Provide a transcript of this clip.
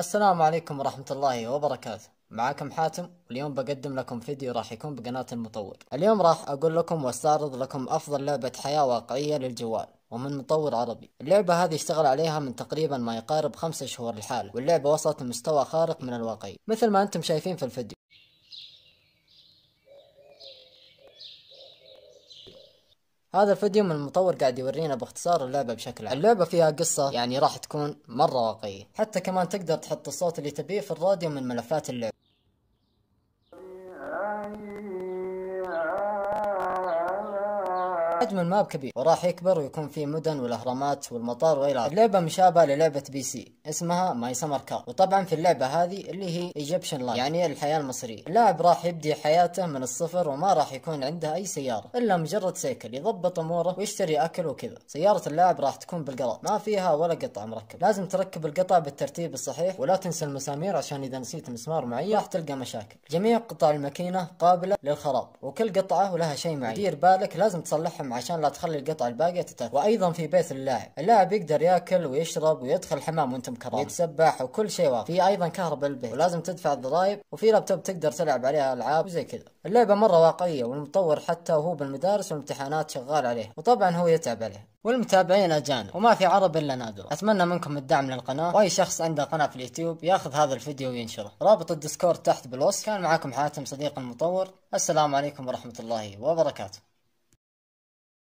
السلام عليكم ورحمة الله وبركاته معاكم حاتم واليوم بقدم لكم فيديو راح يكون بقناة المطور اليوم راح أقول لكم واستعرض لكم أفضل لعبة حياة واقعية للجوال ومن مطور عربي اللعبة هذه اشتغل عليها من تقريبا ما يقارب خمسة شهور الحال واللعبة وصلت لمستوى خارق من الواقعي مثل ما أنتم شايفين في الفيديو هذا الفيديو من المطور قاعد يورينا باختصار اللعبة بشكل عام اللعبة فيها قصة يعني راح تكون مرة واقعية حتى كمان تقدر تحط الصوت اللي تبيه في الراديو من ملفات اللعبة يعني حجم الماب كبير وراح يكبر ويكون فيه مدن والاهرامات والمطار اخره اللعبة مشابهة للعبة بي سي اسمها ماي سمر كار وطبعا في اللعبة هذه اللي هي ايجيبشن لاين يعني الحياة المصرية اللاعب راح يبدي حياته من الصفر وما راح يكون عنده اي سيارة الا مجرد سيكل يضبط اموره ويشتري اكل وكذا سيارة اللاعب راح تكون بالقراط ما فيها ولا قطعة مركب لازم تركب القطع بالترتيب الصحيح ولا تنسى المسامير عشان اذا نسيت مسمار معين راح تلقى مشاكل جميع قطع الماكينة قابلة للخراب وكل قطعة ولها شيء معين دير بالك لازم تصلحها عشان لا تخلي القطع الباقية تتأثر وأيضا في بيت اللاعب اللاعب يقدر ياكل ويشرب ويدخل الحمام وانت مكرم يتسبح وكل شيء واضح في أيضا كهرباء البيت ولازم تدفع الضرائب وفي لابتوب تقدر تلعب عليها ألعاب وزي كذا اللعبة مرة واقعية والمطور حتى وهو بالمدارس والامتحانات شغال عليها وطبعا هو يتعب عليها والمتابعين اجانب وما في عرب الا نادر اتمنى منكم الدعم للقناه واي شخص عنده قناه في اليوتيوب ياخذ هذا الفيديو وينشره رابط الديسكورد تحت بالوصف كان معاكم حاتم صديق المطور السلام عليكم ورحمه الله وبركاته